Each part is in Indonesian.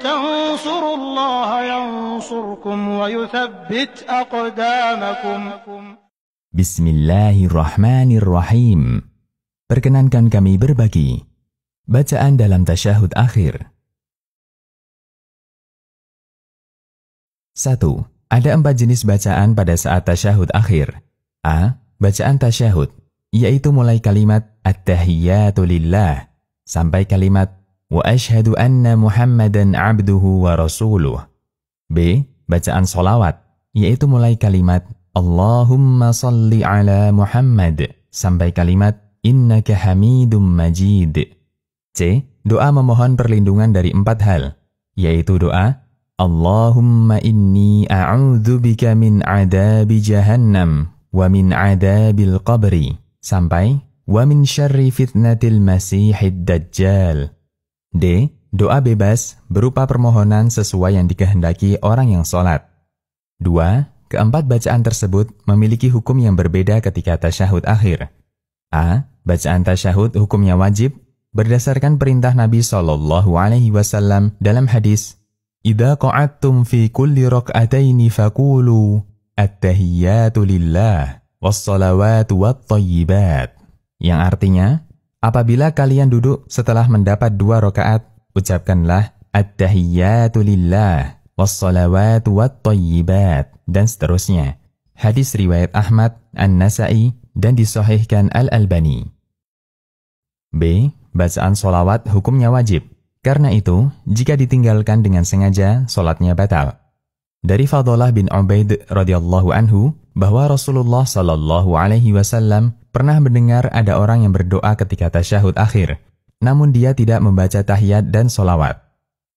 تنصروا الله ينصركم ويثبت أقدامكم Bismillahirrahmanirrahim. Perkenankan kami berbagi bacaan dalam tasyahud akhir. 1. Ada empat jenis bacaan pada saat tasyahud akhir. A. Bacaan tasyahud, yaitu mulai kalimat at tahiyyatulillah sampai kalimat وأشهد أن محمدا عبده ورسوله B. Bacaan solawat, yaitu mulai kalimat Allahumma salli ala Muhammad sampai kalimat Innaka hamidum majid. C. Doa memohon perlindungan dari empat hal, yaitu doa Allahumma inni bika min adabi jahannam wa min adabil qabri sampai wa min syarri fitnatil masihid dajjal. D. Doa bebas berupa permohonan sesuai yang dikehendaki orang yang sholat. 2. Keempat bacaan tersebut memiliki hukum yang berbeda ketika tasyahud akhir. A. Bacaan tasyahud hukumnya wajib berdasarkan perintah Nabi Shallallahu Alaihi Wasallam dalam hadis Ida kulli rak'ataini kulli at ركعتين lillah was-salawatu wat tayyibat yang artinya Apabila kalian duduk setelah mendapat dua rakaat, ucapkanlah At-tahiyyatu lillah, wassalawatu wattayyibat, dan seterusnya. Hadis riwayat Ahmad, An-Nasai, dan disohihkan Al-Albani. B. Bacaan solawat hukumnya wajib. Karena itu, jika ditinggalkan dengan sengaja, solatnya batal dari Fadalah bin Ubaid radhiyallahu anhu bahwa Rasulullah shallallahu alaihi wasallam pernah mendengar ada orang yang berdoa ketika tasyahud akhir, namun dia tidak membaca tahiyat dan solawat.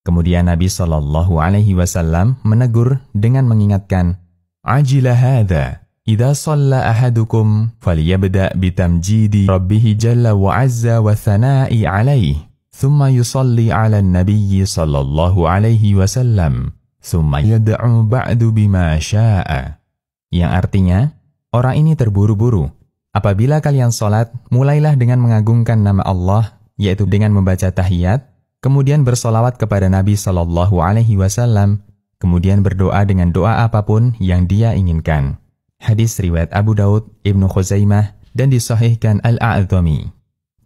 Kemudian Nabi shallallahu alaihi wasallam menegur dengan mengingatkan, "Ajilah hada, idza salla ahadukum falyabda bitamjidi rabbih jalla wa azza wa thana'i alaihi, thumma yusalli 'ala an shallallahu alaihi wasallam." Yang artinya, orang ini terburu-buru. Apabila kalian sholat, mulailah dengan mengagungkan nama Allah, yaitu dengan membaca tahiyat, kemudian bersolawat kepada Nabi Shallallahu Alaihi Wasallam, kemudian berdoa dengan doa apapun yang dia inginkan. Hadis riwayat Abu Daud, Ibnu Khuzaimah, dan disahihkan al aadhami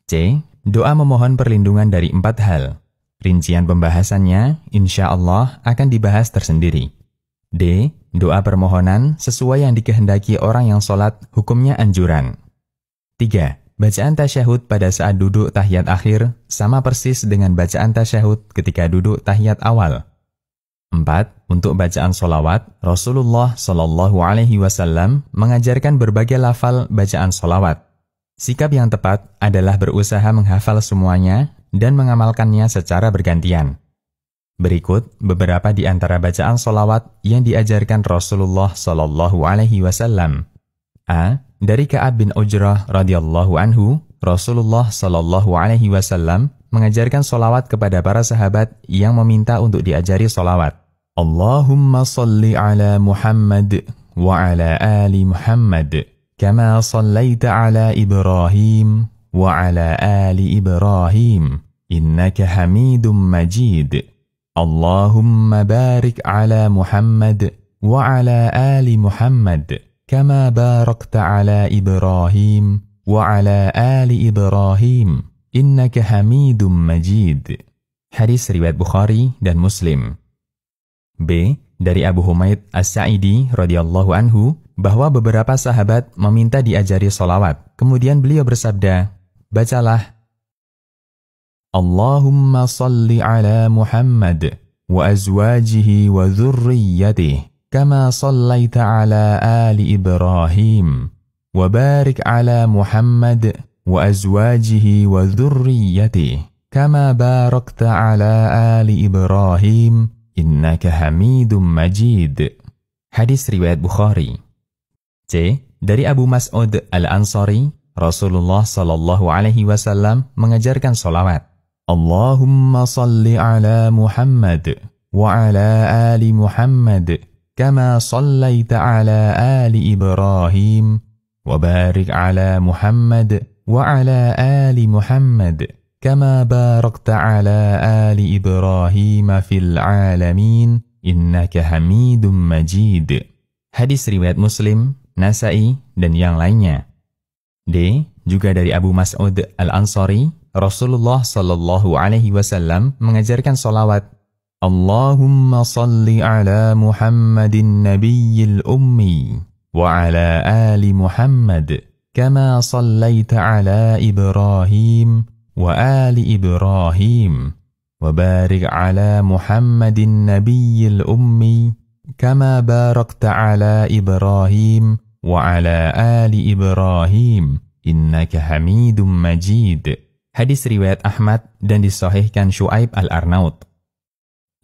C. Doa memohon perlindungan dari empat hal. Rincian pembahasannya, insya Allah, akan dibahas tersendiri. D. Doa permohonan sesuai yang dikehendaki orang yang sholat, hukumnya anjuran. 3. Bacaan tasyahud pada saat duduk tahiyat akhir sama persis dengan bacaan tasyahud ketika duduk tahiyat awal. 4. Untuk bacaan solawat, Rasulullah Shallallahu Alaihi Wasallam mengajarkan berbagai lafal bacaan solawat. Sikap yang tepat adalah berusaha menghafal semuanya dan mengamalkannya secara bergantian. Berikut beberapa di antara bacaan solawat yang diajarkan Rasulullah Shallallahu Alaihi Wasallam. A. Dari Kaab bin Ujrah radhiyallahu anhu, Rasulullah Shallallahu Alaihi Wasallam mengajarkan solawat kepada para sahabat yang meminta untuk diajari solawat. Allahumma salli ala Muhammad wa ala ali Muhammad, kama sallaita ala Ibrahim وعلى آل إبراهيم إنك حميد مجيد اللهم بارك على محمد وعلى آل محمد كما باركت على إبراهيم وعلى آل إبراهيم إنك حميد مجيد حديث رواية بخاري dan Muslim. B. Dari Abu Humaid As-Sa'idi radhiyallahu anhu bahwa beberapa sahabat meminta diajari solawat. Kemudian beliau bersabda, بتله اللهم صل على محمد وأزواجه وذريته كما صليت على آل إبراهيم وبارك على محمد وأزواجه وذريته كما باركت على آل إبراهيم إنك حميد مجيد حديث رواية بخاري C. Dari Abu Mas'ud Al-Ansari Rasulullah Shallallahu Alaihi Wasallam mengajarkan solawat. Allahumma salli ala Muhammad wa ala ali Muhammad kama sallaita ala ali Ibrahim wa barik ala Muhammad wa ala ali Muhammad كما باركت على آل إبراهيم في alamin إنك حميد majid. Hadis riwayat Muslim, Nasai, dan yang lainnya. D. Juga dari Abu Mas'ud Al-Ansari, Rasulullah Sallallahu Alaihi Wasallam mengajarkan solawat. Allahumma salli ala Muhammadin Nabiyyil Ummi wa ala ali Muhammad kama sallaita كما صليت على إبراهيم وآل إبراهيم وبارك على محمد النبي الأمي كما باركت على إبراهيم وعلى آل إبراهيم إنك حميد مجيد Hadis riwayat Ahmad dan disahihkan Shu'aib al arnaut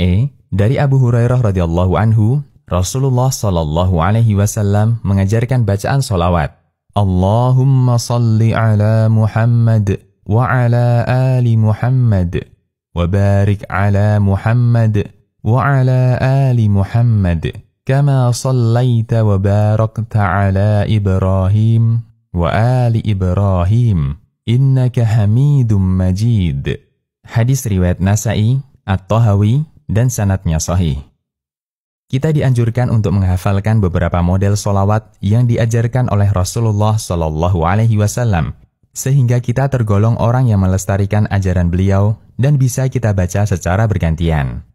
E. Dari Abu Hurairah radhiyallahu anhu, Rasulullah shallallahu alaihi wasallam mengajarkan bacaan solawat. Allahumma salli ala Muhammad wa ala ali Muhammad wa barik ala Muhammad wa ala ali Muhammad. كما صليت وباركت على إبراهيم وآل إبراهيم إنك حميد مجيد Hadis riwayat Nasai, At-Tahawi, dan sanatnya sahih. Kita dianjurkan untuk menghafalkan beberapa model solawat yang diajarkan oleh Rasulullah Shallallahu Alaihi Wasallam, sehingga kita tergolong orang yang melestarikan ajaran beliau dan bisa kita baca secara bergantian.